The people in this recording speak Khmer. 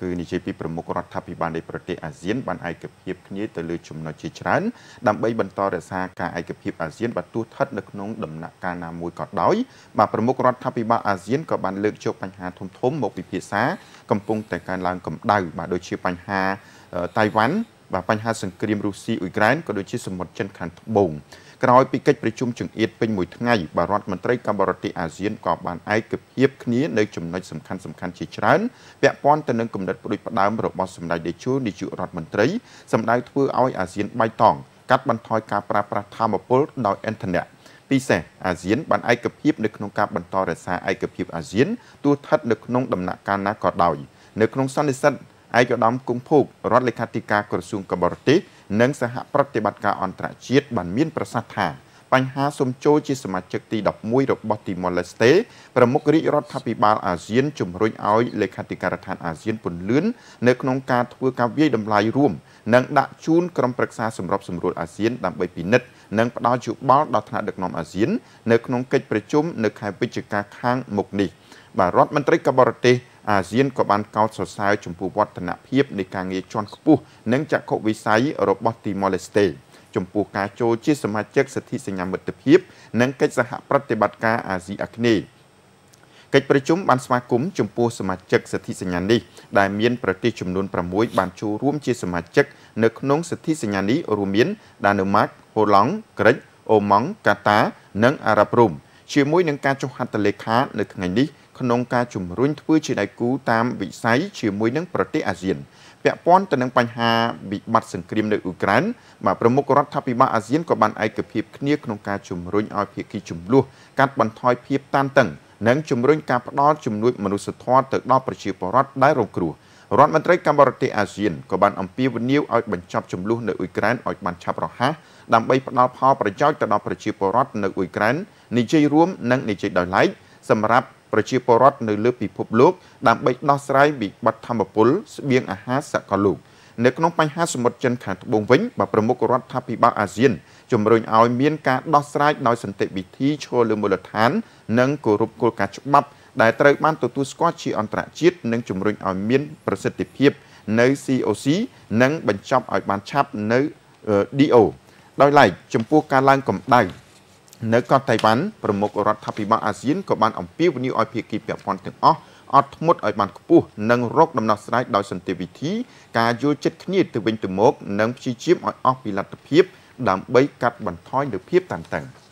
គឺនិយាយពីប្រមុខរដ្ឋាភិបាលនៃប្រទេសអាស៊ាន បានឯកភាពគ្នា ទៅលើចំណុចជាច្រើនដើម្បីបន្តរក្សាការឯកភាពអាស៊ាន បាទទោះស្ថិតនៅក្នុងដំណាក់កាលណាមួយក៏ដោយបាទប្រមុខរដ្ឋាភិបាលអាស៊ានក៏បានលើកយកបញ្ហាធំធំមកពិភាក្សាកំពុងតែកើនឡើងកម្ដៅបាទដូចជាបញ្ហាតៃវ៉ាន់បាទបញ្ហាសង្គ្រាមរុស្ស៊ីអ៊ុយក្រែនក៏ដូចជាសមុទ្រចិនខាងត្បូងក្រោយពីកិច្ចប្រជុំចង្អៀតពេញមួយថ្ងៃបាទរដ្ឋមន្ត្រីកម្ពុជាអាស៊ានក៏បានឯកភាពគ្នានៅចំណុចសំខាន់សំខាន់ជាច្រើនពាក់ព័ន្ធទៅនឹងគំនិតផ្ដួចផ្ដើមរបស់សម្ដេចតេជោនាយករដ្ឋមន្ត្រីសម្ដៅធ្វើឲ្យអាស៊ានបៃតងកាត់បន្ថយការប្រើប្រាស់ធមពលដោយអ៊ីនធឺណិតពិសេសអាស៊ានបានឯកភាពនៅក្នុងការបន្តរក្សាឯកភាពអាស៊ានទោះស្ថិតនៅក្នុងដំណាក់កាលណាក៏ដោយនៅក្នុងសន្និសីទឯកឧត្តមគង់ភូករដ្ឋលេខាធិការក្រសួងកបរទេសនិងសហប្រតិបត្តិការអន្តរជាតិបានមានប្រសាសន៍ថាបញ្ហាសុំចូលជាសមាជិកទី11របស់ទីម៉ូឡេស្តេប្រមុខរាជរដ្ឋាភិបាលអាស៊ានជំរុញឲ្យលេខាធិការដ្ឋានអាស៊ានពន្លឿននៅក្នុងការធ្វើការវាយតម្លៃរួមនិងដាក់ជូនក្រុមប្រឹក្សាសម្របសម្រួលអាស៊ានដើម្បីពិនិត្យនិងផ្ដល់យោបល់ដល់ថ្នាក់ដឹកនាំអាស៊ាននៅក្នុងកិច្ចប្រជុំនៅខែវិច្ឆិកាខាងមុខនេះបាទរដ្ឋមន្ត្រីកបរទេសអាស៊ានក៏បានកោតសរសើរចំពោះវឌ្ឍនភាពនៃការងារជាន់ខ្ពស់និងចក្ខុវិស័យរបស់ទីម៉ូឡេស្តេចំពោះការចូលជាសមាជិកសិទ្ធិសញ្ញាមិត្តភាពនិងកិច្ចសហប្រតិបត្តិការអាស៊ីអាគ្នេយ៍កិច្ចប្រជុំបានស្វាគមន៍ចំពោះសមាជិកសិទ្ធិសញ្ញានេះដែលមានប្រទេសចំនួន6បានចូលរួមជាសមាជិកនៅក្នុងសិទ្ធិសញ្ញានេះរួមមាន ដាណឺម៉ាកហូឡង់ក្រិចអូម៉ង់កាតានិងអារ៉ាប់រ៉ូមជាមួយនឹងការចុះហត្ថលេខានៅថ្ងៃនេះក្នុងការជំរុញធ្វើជាដៃគូតាមវិស័យជាមួយនឹងប្រទេសអាស៊ានពាក់ព័ន្ធទៅនឹងបញ្ហាវិបត្តិសង្គ្រាមនៅអ៊ុក្រែនបាទប្រមុខរដ្ឋាភិបាលអាស៊ានក៏បានឯកភាពគ្នាក្នុងការជំរុញឲ្យភាគីចំនួនកាត់បន្ថយភាពតានតឹងនិងជំរុញការផ្តល់ជំនួយមនុស្សធម៌ទៅដល់ប្រជាពលរដ្ឋដែលរងគ្រោះរដ្ឋមន្ត្រីកម្ពុជាអាស៊ានក៏បានអំពាវនាវឲ្យបញ្ចប់ចំនួននៅអ៊ុក្រែនឲ្យបានឆាប់រហ័សដើម្បីផ្តល់ផលប្រយោជន៍ទៅដល់ប្រជាពលរដ្ឋនៅអ៊ុក្រែននិយាយរួមនិងនិយាយដោយឡែកសម្រាប់ប្រជាពលរដ្ឋនៅលើពិភពលោកដើម្បីដោះស្រាយវិបត្តិធម្មពលស្បៀងអាហារសកលលោកនៅក្នុងបញ្ហាសមុទ្រចិនខាងត្បូងវិញបើប្រមុខរដ្ឋាភិបាលអាស៊ានជំរុញឲ្យមានការដោះស្រាយដោយសន្តិវិធីឈរលើមូលដ្ឋាន និងគោរពគោលការណ៍ច្បាប់ដែលត្រូវបានទទួលស្គាល់ជាអន្តរជាតិនិងជំរុញឲ្យមានប្រសិទ្ធភាពនៅ COC និងបញ្ចប់ឲ្យបានឆាប់នៅ DO ដោយឡែកចំពោះការឡើងកម្ដៅនៅកោះតៃវ៉ាន់ប្រមុខរដ្ឋាភិបាលអាស៊ានក៏បានអំពាវនាវឲ្យភាគីពាក់ព័ន្ធទាំងអស់អត់ធ្មត់ឲ្យបានខ្ពស់និងរកដំណោះស្រាយដោយសន្តិវិធី ការយល់ចិត្តគ្នាទៅវិញទៅមកនិងព្យាយាមឲ្យអស់ពីលទ្ធភាពដើម្បីកាត់បន្ថយនូវភាពតានតឹង។